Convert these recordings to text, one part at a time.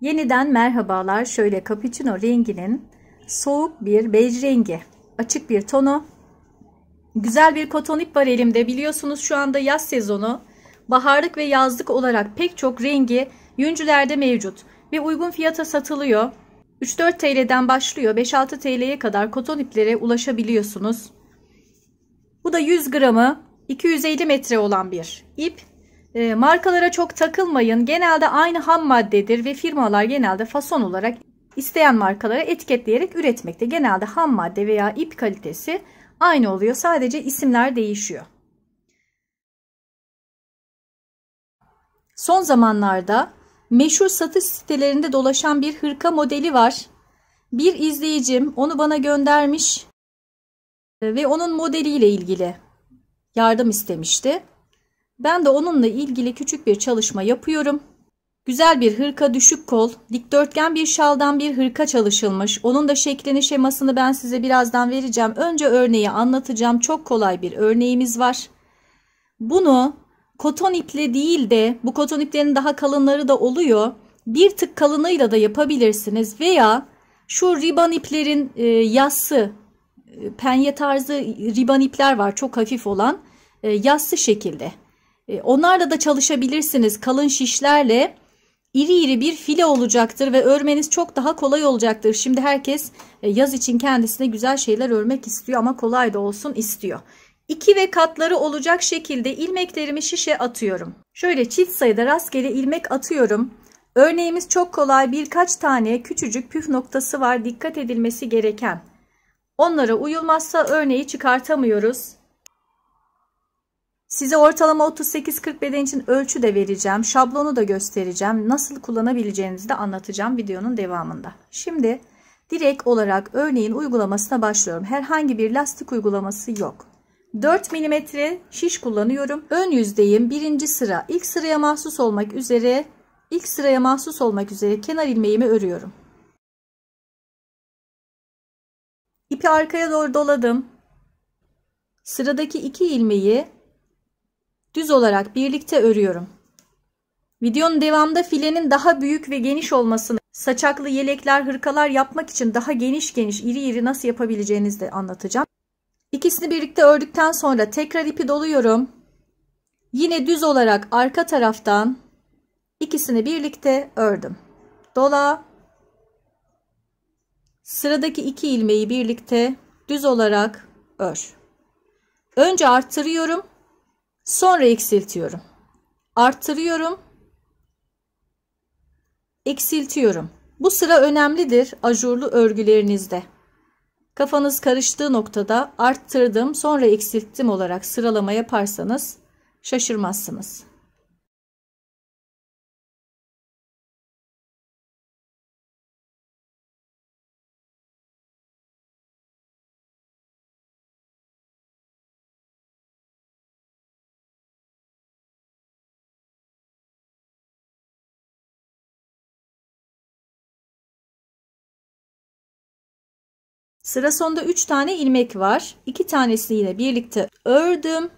Yeniden merhabalar. Şöyle cappuccino renginin soğuk bir bej rengi, açık bir tonu. Güzel bir kotonip var elimde. Biliyorsunuz şu anda yaz sezonu. Baharlık ve yazlık olarak pek çok rengi yüncülerde mevcut ve uygun fiyata satılıyor. 3-4 TL'den başlıyor. 5-6 TL'ye kadar koton iplere ulaşabiliyorsunuz. Bu da 100 gramı 250 metre olan bir ip. Ee, markalara çok takılmayın. Genelde aynı ham maddedir ve firmalar genelde fason olarak isteyen markalara etiketleyerek üretmekte. Genelde ham madde veya ip kalitesi aynı oluyor. Sadece isimler değişiyor. Son zamanlarda meşhur satış sitelerinde dolaşan bir hırka modeli var. Bir izleyicim onu bana göndermiş e, ve onun modeliyle ilgili yardım istemişti. Ben de onunla ilgili küçük bir çalışma yapıyorum. Güzel bir hırka düşük kol, dikdörtgen bir şaldan bir hırka çalışılmış. Onun da şeklini şemasını ben size birazdan vereceğim. Önce örneği anlatacağım. Çok kolay bir örneğimiz var. Bunu koton iple değil de bu koton iplerin daha kalınları da oluyor. Bir tık kalınıyla da yapabilirsiniz veya şu riban iplerin e, yassı e, penye tarzı riban ipler var çok hafif olan e, yassı şekilde e, onlarla da çalışabilirsiniz. Kalın şişlerle iri iri bir file olacaktır ve örmeniz çok daha kolay olacaktır. Şimdi herkes e, yaz için kendisine güzel şeyler örmek istiyor ama kolay da olsun istiyor. 2 ve katları olacak şekilde ilmeklerimi şişe atıyorum. Şöyle çift sayıda rastgele ilmek atıyorum. Örneğimiz çok kolay birkaç tane küçücük püf noktası var dikkat edilmesi gereken. Onlara uyulmazsa örneği çıkartamıyoruz. Size ortalama 38-40 beden için ölçü de vereceğim. Şablonu da göstereceğim. Nasıl kullanabileceğinizi de anlatacağım videonun devamında. Şimdi direkt olarak örneğin uygulamasına başlıyorum. Herhangi bir lastik uygulaması yok. 4 mm şiş kullanıyorum. Ön yüzdeyim. Birinci sıra. ilk sıraya mahsus olmak üzere ilk sıraya mahsus olmak üzere kenar ilmeğimi örüyorum. İpi arkaya doğru doladım. Sıradaki iki ilmeği düz olarak birlikte örüyorum. Videonun devamında filenin daha büyük ve geniş olmasını, saçaklı yelekler, hırkalar yapmak için daha geniş geniş, iri iri nasıl yapabileceğinizi de anlatacağım. İkisini birlikte ördükten sonra tekrar ipi doluyorum. Yine düz olarak arka taraftan ikisini birlikte ördüm. Dola. Sıradaki iki ilmeği birlikte düz olarak ör. Önce arttırıyorum. Sonra eksiltiyorum. Arttırıyorum. Eksiltiyorum. Bu sıra önemlidir ajurlu örgülerinizde. Kafanız karıştığı noktada arttırdım sonra eksilttim olarak sıralama yaparsanız şaşırmazsınız. Sıra sonunda 3 tane ilmek var. 2 yine birlikte ördüm.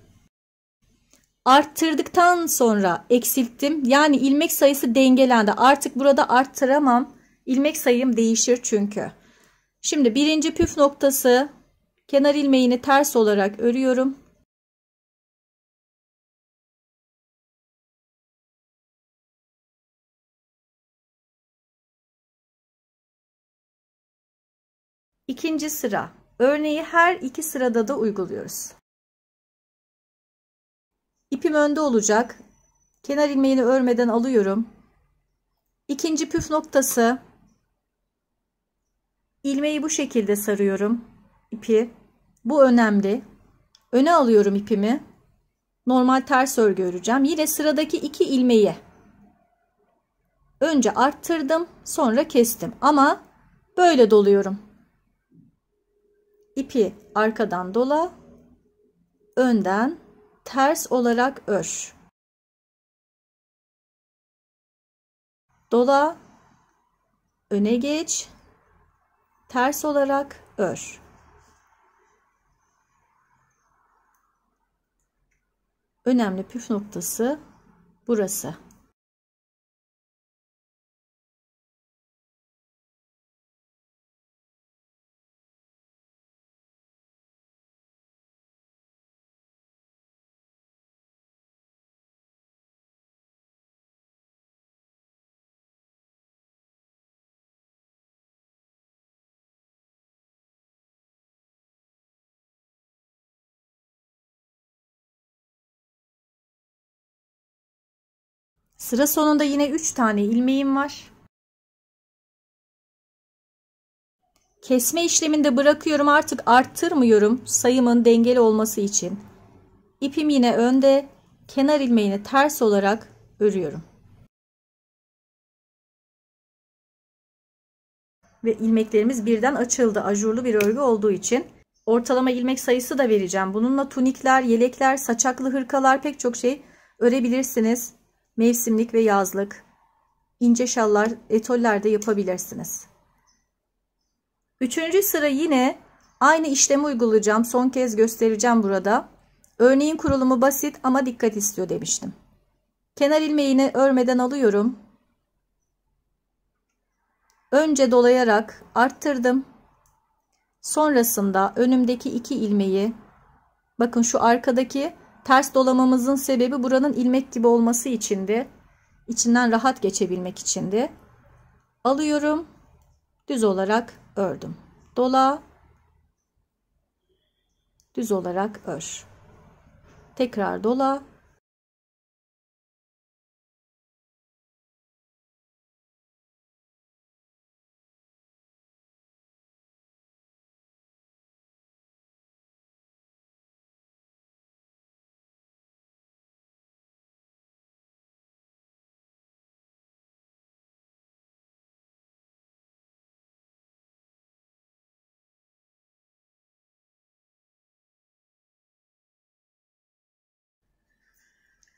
Arttırdıktan sonra eksilttim. Yani ilmek sayısı dengelendi. Artık burada arttıramam. İlmek sayım değişir çünkü. Şimdi birinci püf noktası kenar ilmeğini ters olarak örüyorum. İkinci sıra. Örneği her iki sırada da uyguluyoruz. İpim önde olacak. Kenar ilmeğini örmeden alıyorum. İkinci püf noktası. Ilmeği bu şekilde sarıyorum. İpi. Bu önemli. Öne alıyorum ipimi. Normal ters örgü öreceğim. Yine sıradaki iki ilmeği. Önce arttırdım. Sonra kestim. Ama böyle doluyorum ipi arkadan dola, önden ters olarak ör. Dola, öne geç, ters olarak ör. Önemli püf noktası burası. Sıra sonunda yine 3 tane ilmeğim var. Kesme işleminde bırakıyorum artık arttırmıyorum sayımın dengeli olması için. İpim yine önde kenar ilmeğini ters olarak örüyorum. Ve ilmeklerimiz birden açıldı ajurlu bir örgü olduğu için. Ortalama ilmek sayısı da vereceğim. Bununla tunikler, yelekler, saçaklı hırkalar pek çok şey örebilirsiniz mevsimlik ve yazlık, ince şallar, etollerde yapabilirsiniz. Üçüncü sıra yine aynı işlemi uygulayacağım. Son kez göstereceğim burada. Örneğin kurulumu basit ama dikkat istiyor demiştim. Kenar ilmeğini örmeden alıyorum. Önce dolayarak arttırdım. Sonrasında önümdeki iki ilmeği bakın şu arkadaki Ters dolamamızın sebebi buranın ilmek gibi olması içindi. İçinden rahat geçebilmek içindi. Alıyorum. Düz olarak ördüm. Dola. Düz olarak ör. Tekrar dola.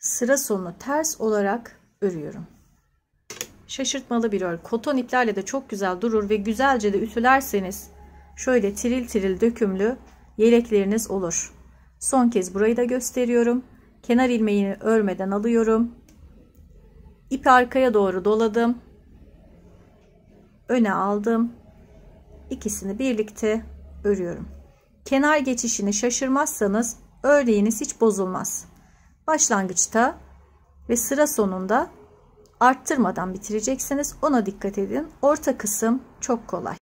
sıra sonunu ters olarak örüyorum. Şaşırtmalı bir örgü. Koton iplerle de çok güzel durur ve güzelce de ütülerseniz şöyle tiril tiril dökümlü yelekleriniz olur. Son kez burayı da gösteriyorum. Kenar ilmeğini örmeden alıyorum. İpi arkaya doğru doladım. Öne aldım. İkisini birlikte örüyorum. Kenar geçişini şaşırmazsanız örneğiniz hiç bozulmaz başlangıçta ve sıra sonunda arttırmadan bitireceksiniz. Ona dikkat edin. Orta kısım çok kolay.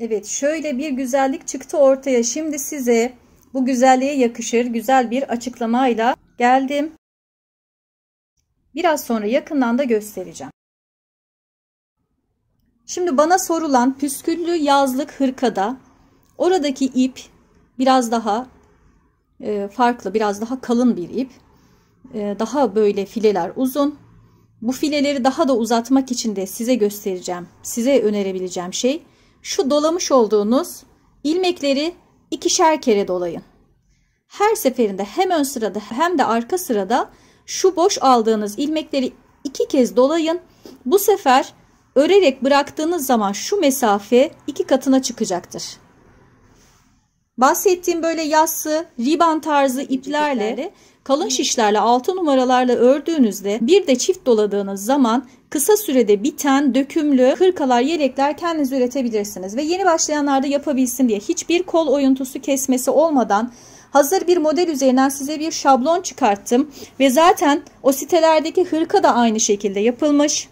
Evet şöyle bir güzellik çıktı ortaya. Şimdi size bu güzelliğe yakışır güzel bir açıklamayla geldim. Biraz sonra yakından da göstereceğim. Şimdi bana sorulan püsküllü yazlık hırkada oradaki ip biraz daha e, farklı, biraz daha kalın bir ip. E, daha böyle fileler uzun. Bu fileleri daha da uzatmak için de size göstereceğim, size önerebileceğim şey şu dolamış olduğunuz ilmekleri ikişer kere dolayın. Her seferinde hem ön sırada hem de arka sırada şu boş aldığınız ilmekleri iki kez dolayın. Bu sefer örerek bıraktığınız zaman şu mesafe iki katına çıkacaktır. Bahsettiğim böyle yassı, riban tarzı iplerle, kalın şişlerle, altı numaralarla ördüğünüzde bir de çift doladığınız zaman kısa sürede biten dökümlü hırkalar, yelekler kendiniz üretebilirsiniz. Ve yeni başlayanlar da yapabilsin diye hiçbir kol oyuntusu kesmesi olmadan hazır bir model üzerinden size bir şablon çıkarttım. Ve zaten o sitelerdeki hırka da aynı şekilde yapılmış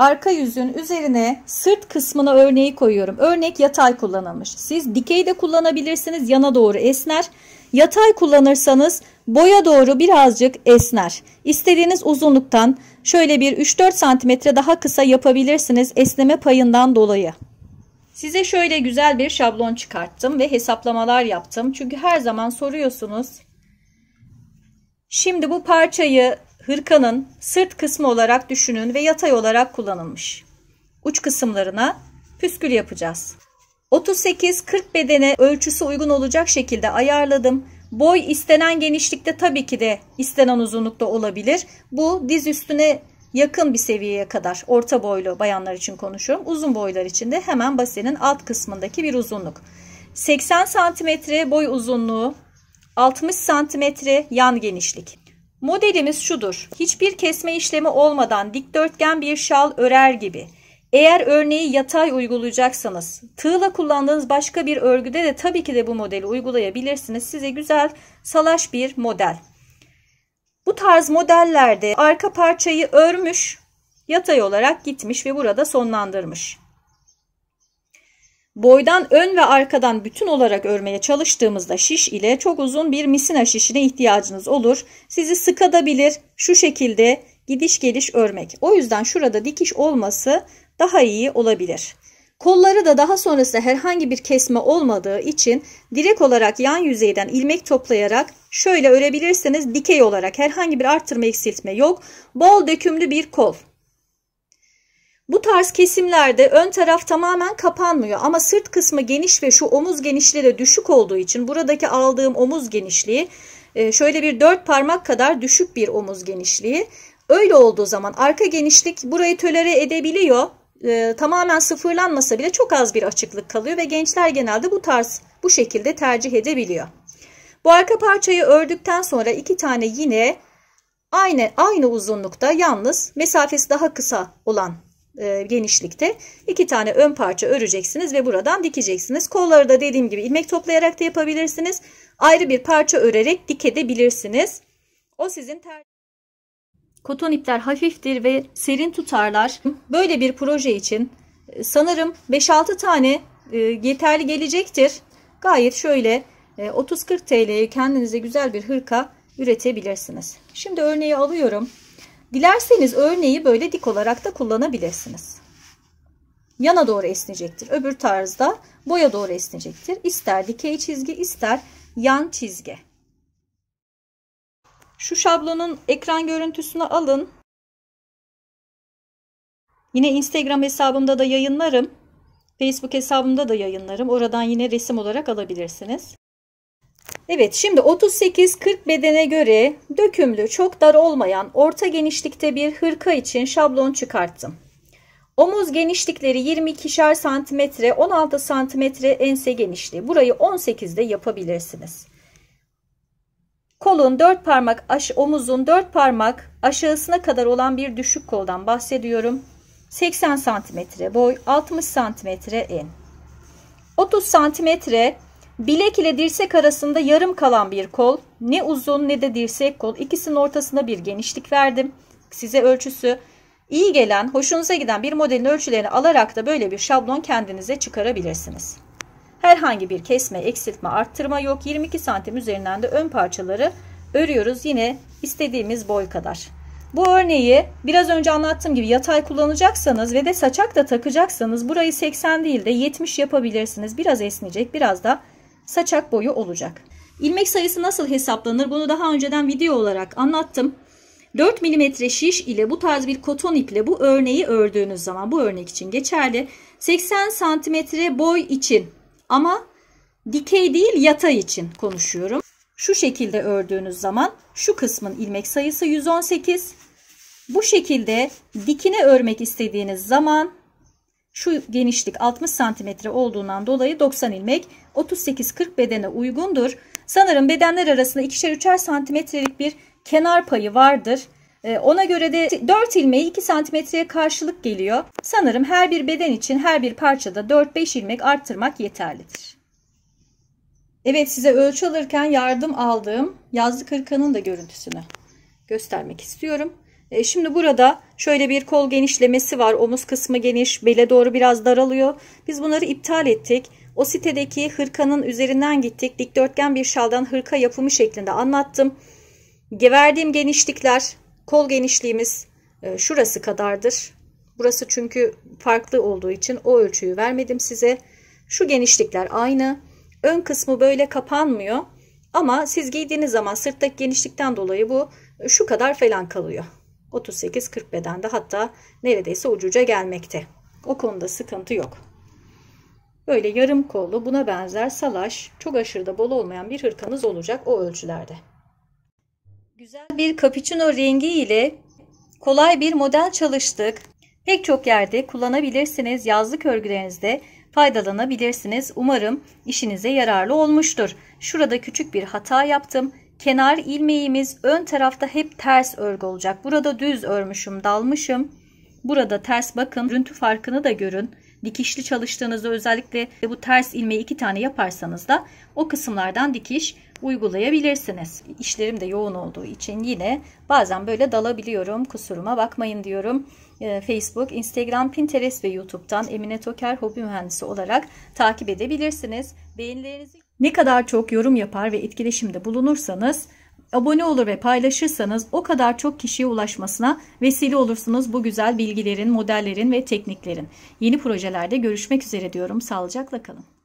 arka yüzün üzerine sırt kısmına örneği koyuyorum. Örnek yatay kullanılmış. Siz dikey de kullanabilirsiniz yana doğru esner. Yatay kullanırsanız boya doğru birazcık esner. İstediğiniz uzunluktan şöyle bir 3-4 santimetre daha kısa yapabilirsiniz esneme payından dolayı. Size şöyle güzel bir şablon çıkarttım ve hesaplamalar yaptım. Çünkü her zaman soruyorsunuz. Şimdi bu parçayı hırkanın sırt kısmı olarak düşünün ve yatay olarak kullanılmış. Uç kısımlarına püskül yapacağız. 38-40 bedene ölçüsü uygun olacak şekilde ayarladım. Boy istenen genişlikte tabii ki de istenen uzunlukta olabilir. Bu diz üstüne yakın bir seviyeye kadar orta boylu bayanlar için konuşuyorum. Uzun boylar için de hemen basenin alt kısmındaki bir uzunluk. 80 santimetre boy uzunluğu, 60 santimetre yan genişlik. Modelimiz şudur. Hiçbir kesme işlemi olmadan dikdörtgen bir şal örer gibi. Eğer örneği yatay uygulayacaksanız, tığla kullandığınız başka bir örgüde de tabii ki de bu modeli uygulayabilirsiniz. Size güzel salaş bir model. Bu tarz modellerde arka parçayı örmüş, yatay olarak gitmiş ve burada sonlandırmış. Boydan ön ve arkadan bütün olarak örmeye çalıştığımızda şiş ile çok uzun bir misina şişine ihtiyacınız olur. Sizi sıkadabilir şu şekilde gidiş geliş örmek. O yüzden şurada dikiş olması daha iyi olabilir. Kolları da daha sonrasında herhangi bir kesme olmadığı için direkt olarak yan yüzeyden ilmek toplayarak şöyle örebilirseniz dikey olarak herhangi bir arttırma eksiltme yok. Bol dökümlü bir kol. Bu tarz kesimlerde ön taraf tamamen kapanmıyor ama sırt kısmı geniş ve şu omuz genişliği de düşük olduğu için buradaki aldığım omuz genişliği e, şöyle bir dört parmak kadar düşük bir omuz genişliği. Öyle olduğu zaman arka genişlik burayı tölere edebiliyor. E, tamamen sıfırlanmasa bile çok az bir açıklık kalıyor ve gençler genelde bu tarz bu şekilde tercih edebiliyor. Bu arka parçayı ördükten sonra iki tane yine aynı aynı uzunlukta yalnız mesafesi daha kısa olan e, genişlikte iki tane ön parça öreceksiniz ve buradan dikeceksiniz. Kolları da dediğim gibi ilmek toplayarak da yapabilirsiniz. Ayrı bir parça örerek dikebilirsiniz. O sizin Koton ipler hafiftir ve serin tutarlar. Böyle bir proje için e, sanırım 5-6 tane e, yeterli gelecektir. Gayet şöyle 30-40 TL'ye kendinize güzel bir hırka üretebilirsiniz. Şimdi örneği alıyorum. Dilerseniz örneği böyle dik olarak da kullanabilirsiniz. Yana doğru esnecektir. Öbür tarzda boya doğru esnecektir. İster dikey çizgi ister yan çizgi. Şu şablonun ekran görüntüsünü alın. Yine Instagram hesabımda da yayınlarım. Facebook hesabımda da yayınlarım. Oradan yine resim olarak alabilirsiniz. Evet şimdi 38-40 bedene göre dökümlü çok dar olmayan orta genişlikte bir hırka için şablon çıkarttım. Omuz genişlikleri 22'şer santimetre 16 santimetre ense genişliği. Burayı 18'de yapabilirsiniz. Kolun 4 parmak aş omuzun 4 parmak aşağısına kadar olan bir düşük koldan bahsediyorum. 80 santimetre boy 60 santimetre en. 30 santimetre Bilek ile dirsek arasında yarım kalan bir kol. Ne uzun ne de dirsek kol. İkisinin ortasına bir genişlik verdim. Size ölçüsü iyi gelen, hoşunuza giden bir modelin ölçülerini alarak da böyle bir şablon kendinize çıkarabilirsiniz. Herhangi bir kesme, eksiltme, arttırma yok. 22 santim üzerinden de ön parçaları örüyoruz. Yine istediğimiz boy kadar. Bu örneği biraz önce anlattığım gibi yatay kullanacaksanız ve de saçak da takacaksanız burayı 80 değil de 70 yapabilirsiniz. Biraz esnecek, biraz da saçak boyu olacak. İlmek sayısı nasıl hesaplanır bunu daha önceden video olarak anlattım. 4 mm şiş ile bu tarz bir koton iple bu örneği ördüğünüz zaman bu örnek için geçerli. 80 cm boy için ama dikey değil yatay için konuşuyorum. Şu şekilde ördüğünüz zaman şu kısmın ilmek sayısı 118. Bu şekilde dikine örmek istediğiniz zaman şu genişlik 60 santimetre olduğundan dolayı 90 ilmek 38-40 bedene uygundur. Sanırım bedenler arasında ikişer üçer santimetrelik bir kenar payı vardır. Ee, ona göre de 4 ilmeği 2 santimetreye karşılık geliyor. Sanırım her bir beden için her bir parçada 4-5 ilmek arttırmak yeterlidir. Evet size ölçü alırken yardım aldığım yazlık hırkanın da görüntüsünü göstermek istiyorum. E, şimdi burada şöyle bir kol genişlemesi var. Omuz kısmı geniş, bele doğru biraz daralıyor. Biz bunları iptal ettik. O sitedeki hırkanın üzerinden gittik. Dikdörtgen bir şaldan hırka yapımı şeklinde anlattım. Geverdiğim genişlikler, kol genişliğimiz e, şurası kadardır. Burası çünkü farklı olduğu için o ölçüyü vermedim size. Şu genişlikler aynı. Ön kısmı böyle kapanmıyor. Ama siz giydiğiniz zaman sırttaki genişlikten dolayı bu e, şu kadar falan kalıyor. 38-40 bedende hatta neredeyse ucuca gelmekte. O konuda sıkıntı yok. Böyle yarım kollu buna benzer salaş, çok aşırıda bol olmayan bir hırkanız olacak o ölçülerde. Güzel bir cappuccino rengi ile kolay bir model çalıştık. Pek çok yerde kullanabilirsiniz. Yazlık örgülerinizde faydalanabilirsiniz. Umarım işinize yararlı olmuştur. Şurada küçük bir hata yaptım kenar ilmeğimiz ön tarafta hep ters örgü olacak. Burada düz örmüşüm, dalmışım. Burada ters bakın. Rüntü farkını da görün. Dikişli çalıştığınızda özellikle bu ters ilmeği iki tane yaparsanız da o kısımlardan dikiş uygulayabilirsiniz. İşlerim de yoğun olduğu için yine bazen böyle dalabiliyorum. Kusuruma bakmayın diyorum. Ee, Facebook, Instagram, Pinterest ve YouTube'dan Emine Toker Hobi Mühendisi olarak takip edebilirsiniz. Beğenilerinizi ne kadar çok yorum yapar ve etkileşimde bulunursanız, abone olur ve paylaşırsanız o kadar çok kişiye ulaşmasına vesile olursunuz bu güzel bilgilerin, modellerin ve tekniklerin. Yeni projelerde görüşmek üzere diyorum. Sağlıcakla kalın.